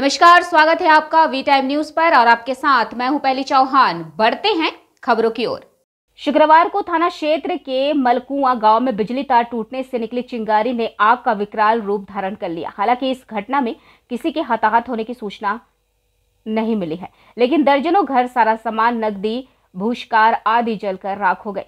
नमस्कार स्वागत है आपका वी टाइम न्यूज पर और आपके साथ मैं हूं पहली चौहान बढ़ते हैं खबरों की ओर शुक्रवार को थाना क्षेत्र के मलकुआ गांव में बिजली तार टूटने से निकली चिंगारी ने आग का विकराल रूप धारण कर लिया हालांकि इस घटना में किसी के हताहत होने की सूचना नहीं मिली है लेकिन दर्जनों घर सारा सामान नकदी भूषकार आदि जलकर राख हो गए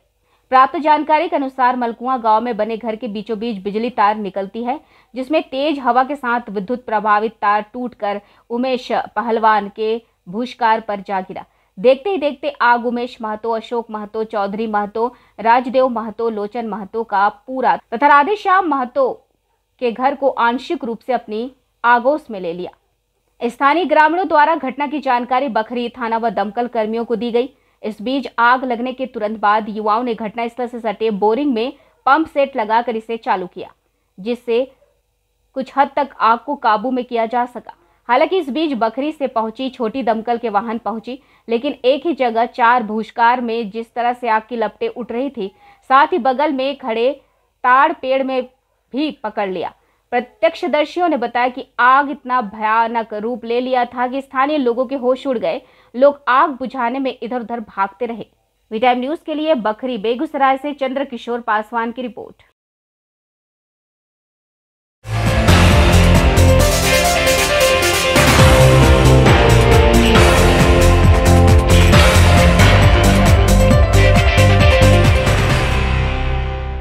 प्राप्त जानकारी के अनुसार मलकुआ गांव में बने घर के बीचों बीच बिजली तार निकलती है जिसमें तेज हवा के साथ विद्युत प्रभावित तार टूटकर उमेश पहलवान के भूषकार पर जा गिरा देखते ही देखते आग उमेश महतो अशोक महतो चौधरी महतो राजदेव महतो लोचन महतो का पूरा तथा राधेश्याम महतो के घर को आंशिक रूप से अपनी आगोश में ले लिया स्थानीय ग्रामीणों द्वारा घटना की जानकारी बखरी थाना व दमकल कर्मियों को दी गई इस बीच आग लगने के तुरंत बाद युवाओं ने घटनास्थल से सटे बोरिंग में पंप सेट लगाकर इसे चालू किया जिससे कुछ हद तक आग को काबू में किया जा सका हालांकि इस बीच बकरी से पहुंची छोटी दमकल के वाहन पहुंची लेकिन एक ही जगह चार भूषकार में जिस तरह से आग की लपटें उठ रही थी साथ ही बगल में खड़े ताड़ पेड़ में भी पकड़ लिया प्रत्यक्षदर्शियों ने बताया कि आग इतना भयानक रूप ले लिया था कि स्थानीय लोगों के होश उड़ गए लोग आग बुझाने में इधर उधर भागते रहे वी टाइम न्यूज के लिए बखरी बेगूसराय से चंद्र किशोर पासवान की रिपोर्ट